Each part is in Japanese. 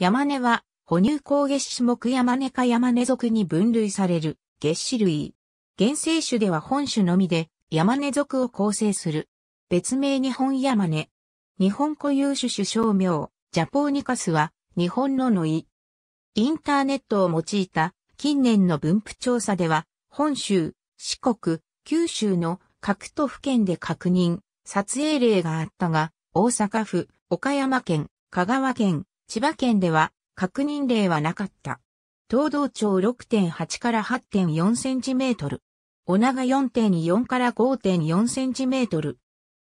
山根は、哺乳綱月種目山根か山根属に分類される月種類。原生種では本種のみで山根属を構成する。別名日本山根。日本固有種種小名、ジャポーニカスは日本ののい。インターネットを用いた近年の分布調査では、本州、四国、九州の各都府県で確認、撮影例があったが、大阪府、岡山県、香川県、千葉県では確認例はなかった。東道町6.8から8.4センチメートル。お長4.4から5.4センチメートル。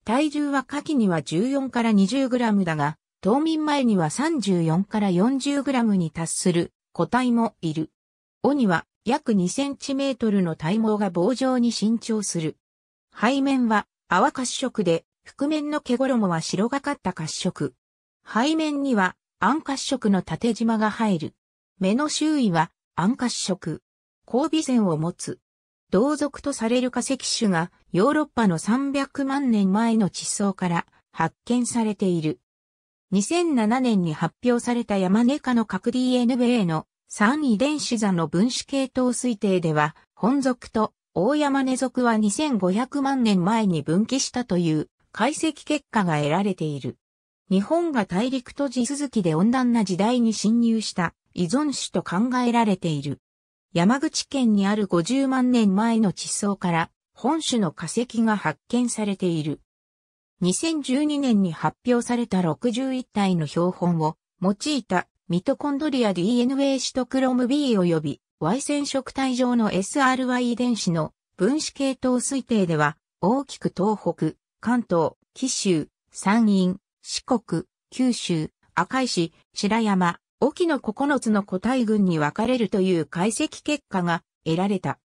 体重は下記には14から20グラムだが、冬眠前には34から40グラムに達する個体もいる。尾には約2センチメートルの体毛が棒状に伸長する。背面は泡褐色で、覆面の毛衣は白がかった褐色。背面には暗褐色の縦縞が入る。目の周囲は暗褐色。交尾線を持つ。同族とされる化石種がヨーロッパの300万年前の地層から発見されている。2007年に発表された山根科の核 DNA の3遺伝子座の分子系統推定では、本族と大山根族は2500万年前に分岐したという解析結果が得られている。日本が大陸と地続きで温暖な時代に侵入した依存種と考えられている。山口県にある50万年前の地層から本種の化石が発見されている。2012年に発表された61体の標本を用いたミトコンドリア DNA シトクロム B 及び Y 染色体上の SRY 遺伝子の分子系統推定では大きく東北、関東、紀州、山陰、四国、九州、赤石、白山、沖の9つの個体群に分かれるという解析結果が得られた。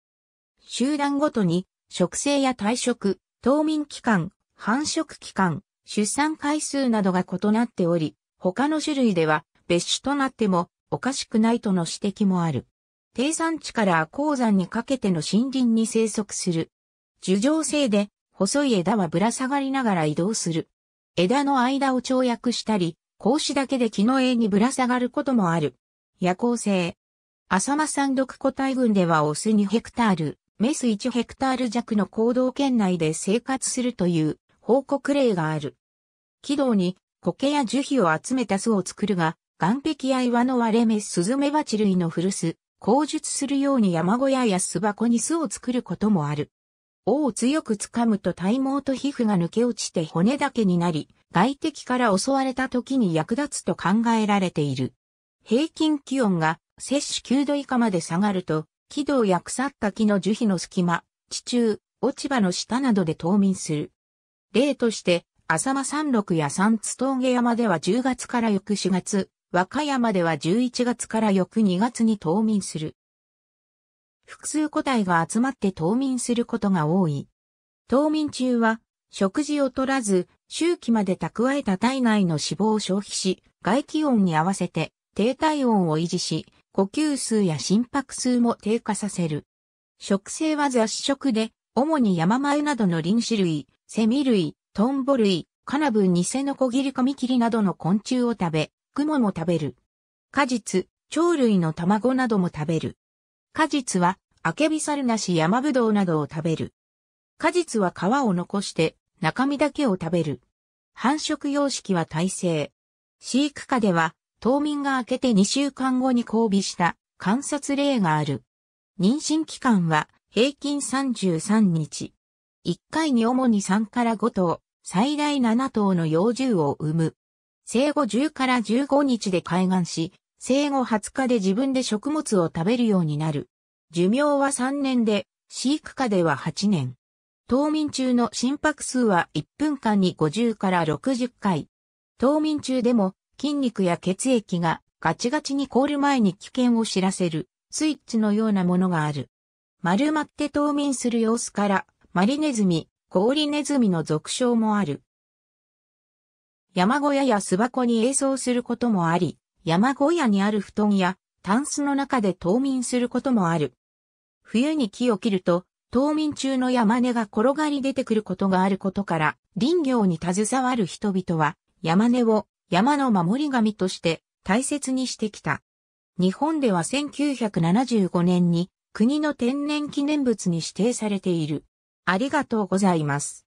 集団ごとに、食性や退職、冬眠期間、繁殖期間、出産回数などが異なっており、他の種類では別種となってもおかしくないとの指摘もある。低山地から鉱山にかけての森林に生息する。樹状性で細い枝はぶら下がりながら移動する。枝の間を跳躍したり、格子だけで木の柄にぶら下がることもある。夜行性。浅間山毒個体群ではオス2ヘクタール、メス1ヘクタール弱の行動圏内で生活するという報告例がある。軌道に苔や樹皮を集めた巣を作るが、岩壁や岩の割れ目スズメバチ類の古巣、口述するように山小屋や巣箱に巣を作ることもある。尾を強く掴むと体毛と皮膚が抜け落ちて骨だけになり、外敵から襲われた時に役立つと考えられている。平均気温が摂取9度以下まで下がると、軌道や腐った木の樹皮の隙間、地中、落ち葉の下などで冬眠する。例として、浅間山麓や三津峠山では10月から翌4月、和歌山では11月から翌2月に冬眠する。複数個体が集まって冬眠することが多い。冬眠中は、食事を取らず、周期まで蓄えた体内の脂肪を消費し、外気温に合わせて低体温を維持し、呼吸数や心拍数も低下させる。食性は雑食で、主に山前などの臨種類、セミ類、トンボ類、カナブンニセノコギリカミキリなどの昆虫を食べ、クモも食べる。果実、鳥類の卵なども食べる。果実は、アケビサルナシ山ぶどうなどを食べる。果実は皮を残して中身だけを食べる。繁殖様式は耐性。飼育下では冬眠が明けて2週間後に交尾した観察例がある。妊娠期間は平均33日。1回に主に3から5頭、最大7頭の幼獣を産む。生後10から15日で開眼し、生後20日で自分で食物を食べるようになる。寿命は3年で、飼育下では8年。冬眠中の心拍数は1分間に50から60回。冬眠中でも筋肉や血液がガチガチに凍る前に危険を知らせるスイッチのようなものがある。丸まって冬眠する様子からマリネズミ、氷ネズミの俗称もある。山小屋や巣箱に映像することもあり、山小屋にある布団や、タンスの中で冬眠することもある。冬に木を切ると、冬眠中の山根が転がり出てくることがあることから、林業に携わる人々は、山根を山の守り神として大切にしてきた。日本では1975年に国の天然記念物に指定されている。ありがとうございます。